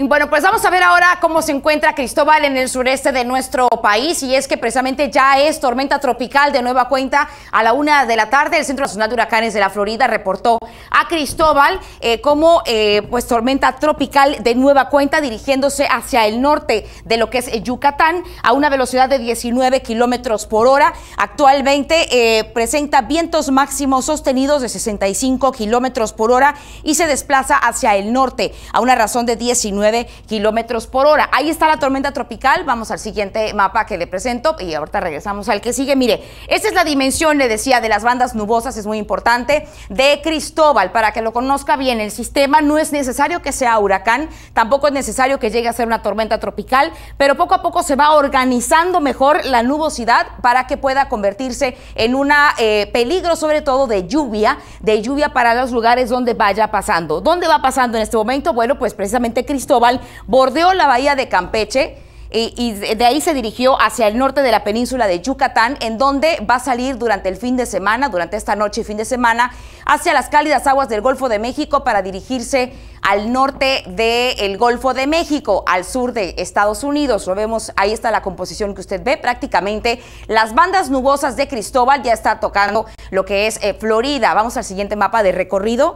Bueno, pues vamos a ver ahora cómo se encuentra Cristóbal en el sureste de nuestro país y es que precisamente ya es tormenta tropical de nueva cuenta a la una de la tarde. El Centro Nacional de Huracanes de la Florida reportó a Cristóbal eh, como eh, pues tormenta tropical de nueva cuenta dirigiéndose hacia el norte de lo que es eh, Yucatán a una velocidad de 19 kilómetros por hora. Actualmente presenta vientos máximos sostenidos de 65 kilómetros por hora y se desplaza hacia el norte a una razón de 19 kilómetros por hora. Ahí está la tormenta tropical. Vamos al siguiente mapa que le presento y ahorita regresamos al que sigue. Mire, esta es la dimensión, le decía, de las bandas nubosas, es muy importante, de Cristóbal. Para que lo conozca bien, el sistema no es necesario que sea huracán, tampoco es necesario que llegue a ser una tormenta tropical, pero poco a poco se va organizando mejor la nubosidad para que pueda convertirse en un eh, peligro, sobre todo de lluvia, de lluvia para los lugares donde vaya pasando. ¿Dónde va pasando en este momento? Bueno, pues precisamente Cristóbal Cristóbal bordeó la bahía de Campeche eh, y, de ahí se dirigió hacia el norte de la península de Yucatán, en donde va a salir durante el fin de semana, durante esta noche y fin de semana, hacia las cálidas aguas del Golfo de México para dirigirse al norte del Golfo de México, al sur de Estados Unidos. Lo vemos, ahí está la composición que usted ve prácticamente. Las bandas nubosas de Cristóbal ya está tocando lo que es eh, Florida. Vamos al siguiente mapa de recorrido.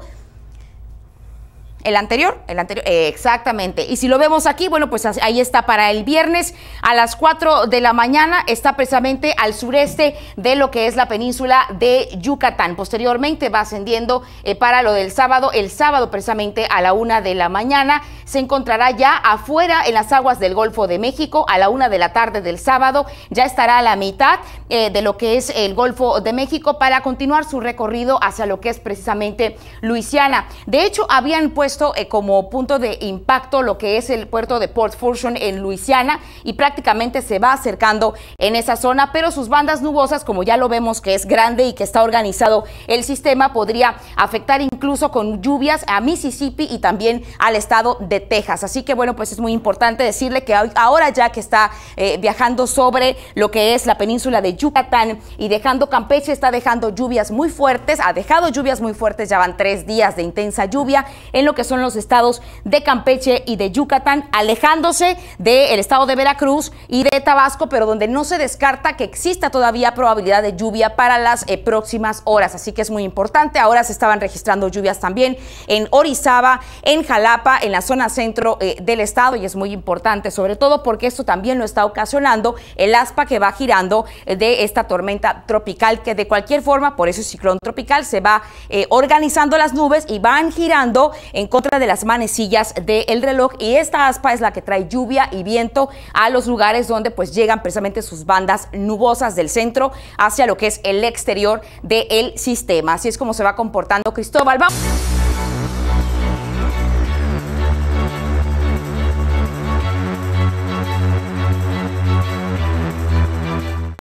El anterior, el anterior, eh, exactamente. Y si lo vemos aquí, bueno, pues ahí está para el viernes a las 4 de la mañana, está precisamente al sureste de lo que es la península de Yucatán. Posteriormente va ascendiendo eh, para lo del sábado, el sábado precisamente a la 1 de la mañana, se encontrará ya afuera en las aguas del Golfo de México, a la 1 de la tarde del sábado, ya estará a la mitad eh, de lo que es el Golfo de México para continuar su recorrido hacia lo que es precisamente Luisiana. De hecho, habían puesto eh, como punto de impacto lo que es el puerto de Port Fortune en Luisiana y prácticamente se va acercando en esa zona, pero sus bandas nubosas, como ya lo vemos que es grande y que está organizado el sistema, podría afectar incluso con lluvias a Mississippi y también al estado de Texas. Así que bueno, pues es muy importante decirle que ahora ya que está eh, viajando sobre lo que es la península de Yucatán y dejando Campeche, está dejando lluvias muy fuertes, ha dejado lluvias muy fuertes, ya van tres días de intensa lluvia, en lo que son los estados de Campeche y de Yucatán, alejándose del estado de Veracruz y de Tabasco, pero donde no se descarta que exista todavía probabilidad de lluvia para las eh, próximas horas. Así que es muy importante. Ahora se estaban registrando lluvias también en Orizaba, en Jalapa, en la zona centro eh, del estado y es muy importante, sobre todo porque esto también lo está ocasionando el aspa que va girando eh, de esta tormenta tropical que de cualquier forma, por eso es ciclón tropical, se va organizando las nubes y van girando en contra de las manecillas del reloj y esta aspa es la que trae lluvia y viento a los lugares donde pues llegan precisamente sus bandas nubosas del centro hacia lo que es el exterior del sistema. Así es como se va comportando Cristóbal. ¡Vamos!